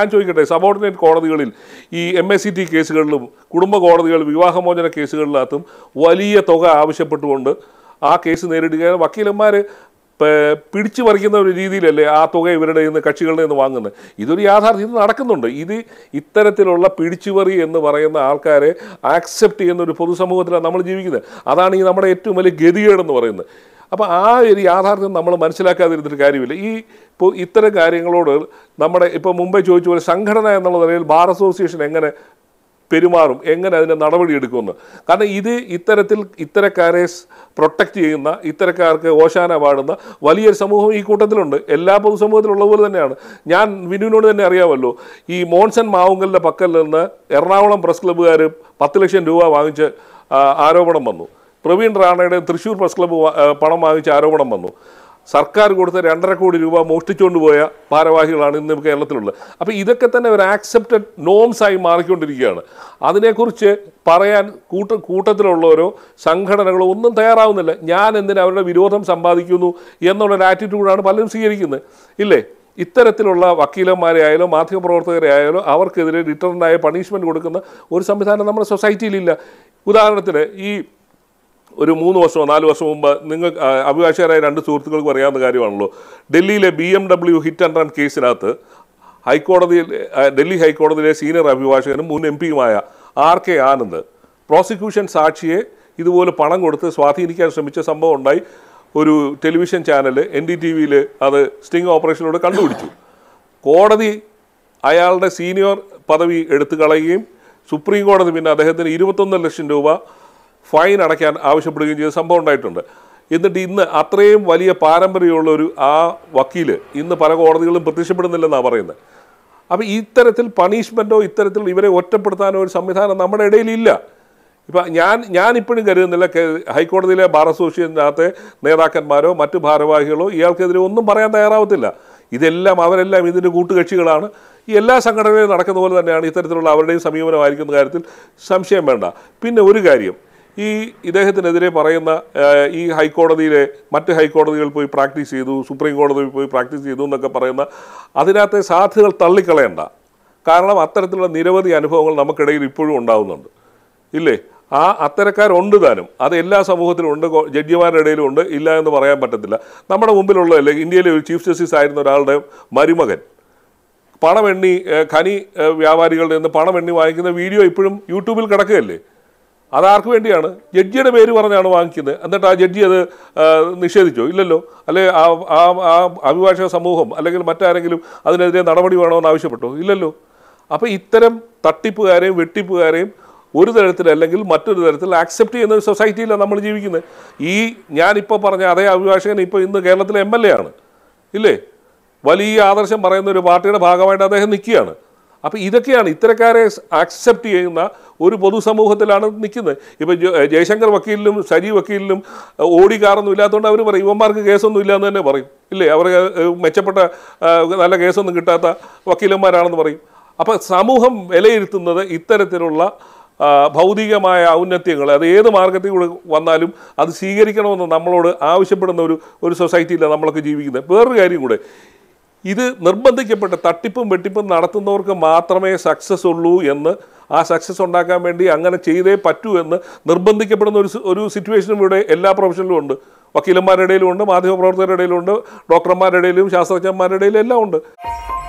ഞാൻ ചോദിക്കട്ടെ സബോർഡിനേറ്റ് കോടതികളിൽ ഈ എം എസ് സി ടി കേസുകളിലും കുടുംബ കോടതികൾ വിവാഹമോചന കേസുകളിലകത്തും വലിയ തുക ആവശ്യപ്പെട്ടുകൊണ്ട് ആ കേസ് നേരിടുക വക്കീലന്മാർ പിടിച്ചു പറിക്കുന്ന ഒരു രീതിയിലല്ലേ ആ തുക ഇവരുടെ നിന്ന് കക്ഷികളിൽ നിന്ന് വാങ്ങുന്നത് ഇതൊരു യാഥാർത്ഥ്യം നടക്കുന്നുണ്ട് ഇത് ഇത്തരത്തിലുള്ള പിടിച്ചുപറി എന്ന് പറയുന്ന ആൾക്കാരെ ആക്സെപ്റ്റ് ചെയ്യുന്ന ഒരു പൊതുസമൂഹത്തിലാണ് നമ്മൾ ജീവിക്കുന്നത് അതാണ് ഈ നമ്മുടെ ഏറ്റവും വലിയ ഗതികേടെന്ന് പറയുന്നത് അപ്പോൾ ആ ഒരു യാഥാർത്ഥ്യം നമ്മൾ മനസ്സിലാക്കാതിരുന്നിട്ട് കാര്യമില്ല ഈ ഇപ്പോൾ ഇത്തരം കാര്യങ്ങളോട് നമ്മുടെ ഇപ്പോൾ മുമ്പേ ചോദിച്ച പോലെ സംഘടന എന്നുള്ള നിലയിൽ ബാർ അസോസിയേഷൻ എങ്ങനെ പെരുമാറും എങ്ങനെ അതിൻ്റെ നടപടിയെടുക്കുമെന്ന് കാരണം ഇത് ഇത്തരത്തിൽ ഇത്തരക്കാരെ പ്രൊട്ടക്റ്റ് ചെയ്യുന്ന ഇത്തരക്കാർക്ക് ഓശാന പാടുന്ന വലിയൊരു സമൂഹം ഈ കൂട്ടത്തിലുണ്ട് എല്ലാ പോലെ തന്നെയാണ് ഞാൻ വിനുവിനോട് തന്നെ അറിയാമല്ലോ ഈ മോൺസൺ മാവുങ്കലിൻ്റെ പക്കൽ നിന്ന് എറണാകുളം പ്രസ് ക്ലബ്ബുകാർ പത്ത് ലക്ഷം രൂപ വാങ്ങിച്ച് ആരോപണം വന്നു പ്രവീൺ റാണയുടെ തൃശ്ശൂർ പ്രസ് ക്ലബ്ബ് പണം വാങ്ങിച്ച ആരോപണം വന്നു സർക്കാർ കൊടുത്ത രണ്ടര കോടി രൂപ മോഷ്ടിച്ചുകൊണ്ട് പോയ ഭാരവാഹികളാണ് ഇന്ന് കേരളത്തിലുള്ളത് അപ്പോൾ ഇതൊക്കെ തന്നെ ഒരു ആക്സെപ്റ്റഡ് നോംസായി മാറിക്കൊണ്ടിരിക്കുകയാണ് അതിനെക്കുറിച്ച് പറയാൻ കൂട്ട കൂട്ടത്തിലുള്ളവരോ സംഘടനകളോ ഒന്നും തയ്യാറാവുന്നില്ല ഞാൻ എന്തിനാ അവരുടെ വിരോധം സമ്പാദിക്കുന്നു എന്നുള്ളൊരു ആറ്റിറ്റ്യൂഡാണ് പലരും സ്വീകരിക്കുന്നത് ഇല്ലേ ഇത്തരത്തിലുള്ള വക്കീലന്മാരെ ആയാലും മാധ്യമപ്രവർത്തകരെ ആയാലും അവർക്കെതിരെ ഡിറ്ററൻ്റായ പണിഷ്മെൻറ്റ് കൊടുക്കുന്ന ഒരു സംവിധാനം നമ്മുടെ സൊസൈറ്റിയിലില്ല ഉദാഹരണത്തിന് ഈ ഒരു മൂന്ന് വർഷമോ നാല് വർഷം മുമ്പ് നിങ്ങൾ അഭിഭാഷകരായ രണ്ട് സുഹൃത്തുക്കൾക്ക് അറിയാവുന്ന കാര്യമാണല്ലോ ഡൽഹിയിലെ B M W hit and run കേസിനകത്ത് ഹൈക്കോടതിയിൽ ഡൽഹി ഹൈക്കോടതിയിലെ സീനിയർ അഭിഭാഷകനും മുൻ എം പിയുമായ ആർ കെ ആനന്ദ് പ്രോസിക്യൂഷൻ സാക്ഷിയെ ഇതുപോലെ പണം കൊടുത്ത് സ്വാധീനിക്കാൻ ശ്രമിച്ച സംഭവം ഉണ്ടായി ഒരു television channel N D T വിയിൽ അത് സ്റ്റിംഗ് ഓപ്പറേഷനിലൂടെ കണ്ടുപിടിച്ചു കോടതി അയാളുടെ സീനിയർ പദവി എടുത്തു കളയുകയും സുപ്രീം കോടതി പിന്നെ അദ്ദേഹത്തിന് ഇരുപത്തൊന്ന് ലക്ഷം രൂപ ഫൈൻ അടയ്ക്കാൻ ആവശ്യപ്പെടുകയും ചെയ്ത സംഭവം ഉണ്ടായിട്ടുണ്ട് എന്നിട്ട് ഇന്ന് അത്രയും വലിയ പാരമ്പര്യമുള്ള ഒരു ആ വക്കീൽ ഇന്ന് പല കോടതികളും പ്രത്യക്ഷപ്പെടുന്നില്ലെന്നാണ് പറയുന്നത് അപ്പോൾ ഇത്തരത്തിൽ പണിഷ്മെൻറ്റോ ഇത്തരത്തിൽ ഇവരെ ഒറ്റപ്പെടുത്താനോ ഒരു സംവിധാനം നമ്മുടെ ഇടയിലില്ല ഇപ്പം ഞാൻ ഞാനിപ്പോഴും കരുതുന്നില്ല ഹൈക്കോടതിയിലെ ബാർ അസോസിയേഷനകത്തെ നേതാക്കന്മാരോ മറ്റു ഭാരവാഹികളോ ഇയാൾക്കെതിരെ ഒന്നും പറയാൻ തയ്യാറാവത്തില്ല ഇതെല്ലാം അവരെല്ലാം ഇതിൻ്റെ കൂട്ടുകക്ഷികളാണ് ഈ എല്ലാ സംഘടനകളും നടക്കുന്ന പോലെ തന്നെയാണ് ഇത്തരത്തിലുള്ള അവരുടെയും സമീപനമായിരിക്കുന്ന കാര്യത്തിൽ സംശയം വേണ്ട പിന്നെ ഒരു കാര്യം ഈ ഇദ്ദേഹത്തിനെതിരെ പറയുന്ന ഈ ഹൈക്കോടതിയിലെ മറ്റ് ഹൈക്കോടതികൾ പോയി പ്രാക്ടീസ് ചെയ്തു സുപ്രീം കോടതിയിൽ പോയി പ്രാക്ടീസ് ചെയ്തു എന്നൊക്കെ പറയുന്ന അതിനകത്തെ സാധ്യതകൾ തള്ളിക്കളയണ്ട കാരണം അത്തരത്തിലുള്ള നിരവധി അനുഭവങ്ങൾ നമുക്കിടയിൽ ഇപ്പോഴും ഉണ്ടാകുന്നുണ്ട് ഇല്ലേ ആ അത്തരക്കാരുണ്ട് താനും അത് എല്ലാ സമൂഹത്തിലും ഉണ്ട് ജഡ്ജിമാരുടെ ഇടയിലും ഉണ്ട് ഇല്ല എന്ന് പറയാൻ പറ്റത്തില്ല നമ്മുടെ അല്ലെങ്കിൽ ഇന്ത്യയിലെ ഒരു ചീഫ് ജസ്റ്റിസ് ആയിരുന്ന ഒരാളുടെ മരുമകൻ പണമെണ്ണി ഖനി വ്യാപാരികളുടെ നിന്ന് പണമെണ്ണി വാങ്ങിക്കുന്ന വീഡിയോ ഇപ്പോഴും യൂട്യൂബിൽ കിടക്കുകയല്ലേ അതാർക്ക് വേണ്ടിയാണ് ജഡ്ജിയുടെ പേര് പറഞ്ഞാണ് വാങ്ങിക്കുന്നത് എന്നിട്ട് ആ ജഡ്ജി അത് നിഷേധിച്ചോ ഇല്ലല്ലോ അല്ലെ ആ ആ അഭിഭാഷക സമൂഹം അല്ലെങ്കിൽ മറ്റാരെങ്കിലും അതിനെതിരെ നടപടി വേണമെന്ന് ആവശ്യപ്പെട്ടോ ഇല്ലല്ലോ അപ്പോൾ ഇത്തരം തട്ടിപ്പുകാരെയും വെട്ടിപ്പുകാരെയും ഒരു തരത്തിൽ അല്ലെങ്കിൽ മറ്റൊരു തരത്തിൽ ആക്സെപ്റ്റ് ചെയ്യുന്ന ഒരു സൊസൈറ്റിയിലാണ് നമ്മൾ ജീവിക്കുന്നത് ഈ ഞാനിപ്പോൾ പറഞ്ഞ അതേ അഭിഭാഷകൻ ഇപ്പോൾ ഇന്ന് കേരളത്തിലെ എം എൽ എ ആണ് ഇല്ലേ വലിയ ആദർശം പറയുന്ന ഒരു പാർട്ടിയുടെ ഭാഗമായിട്ട് അദ്ദേഹം നിൽക്കുകയാണ് അപ്പോൾ ഇതൊക്കെയാണ് ഇത്തരക്കാരെ ആക്സെപ്റ്റ് ചെയ്യുന്ന ഒരു പൊതുസമൂഹത്തിലാണ് നിൽക്കുന്നത് ഇപ്പം ജയശങ്കർ വക്കീലിലും സജി വക്കീലിലും ഓടി കാറൊന്നും ഇല്ലാത്തതുകൊണ്ട് അവർ പറയും ഇവന്മാർക്ക് കേസൊന്നും ഇല്ല എന്ന് തന്നെ പറയും ഇല്ലേ അവർ മെച്ചപ്പെട്ട നല്ല കേസൊന്നും കിട്ടാത്ത വക്കീലന്മാരാണെന്ന് പറയും അപ്പോൾ സമൂഹം വിലയിരുത്തുന്നത് ഇത്തരത്തിലുള്ള ഭൗതികമായ ഔന്നത്യങ്ങൾ അത് ഏത് മാർഗത്തിൽ കൂടെ വന്നാലും അത് സ്വീകരിക്കണമെന്ന് നമ്മളോട് ആവശ്യപ്പെടുന്ന ഒരു ഒരു സൊസൈറ്റിയിലാണ് നമ്മളൊക്കെ ജീവിക്കുന്നത് വേറൊരു കാര്യം കൂടെ ഇത് നിർബന്ധിക്കപ്പെട്ട തട്ടിപ്പും വെട്ടിപ്പും നടത്തുന്നവർക്ക് മാത്രമേ സക്സസ് ഉള്ളൂ എന്ന് ആ സക്സസ് ഉണ്ടാക്കാൻ വേണ്ടി അങ്ങനെ ചെയ്തേ പറ്റൂ എന്ന് നിർബന്ധിക്കപ്പെടുന്ന ഒരു ഒരു സിറ്റുവേഷനും ഇവിടെ എല്ലാ പ്രൊഫഷനിലും ഉണ്ട് വക്കീലന്മാരുടെ ഇടയിലും ഉണ്ട് മാധ്യമപ്രവർത്തകരുടെ ഇടയിലും ഡോക്ടർമാരുടെ ഇടയിലും ശാസ്ത്രജ്ഞന്മാരുടെ ഇടയിലും എല്ലാം ഉണ്ട്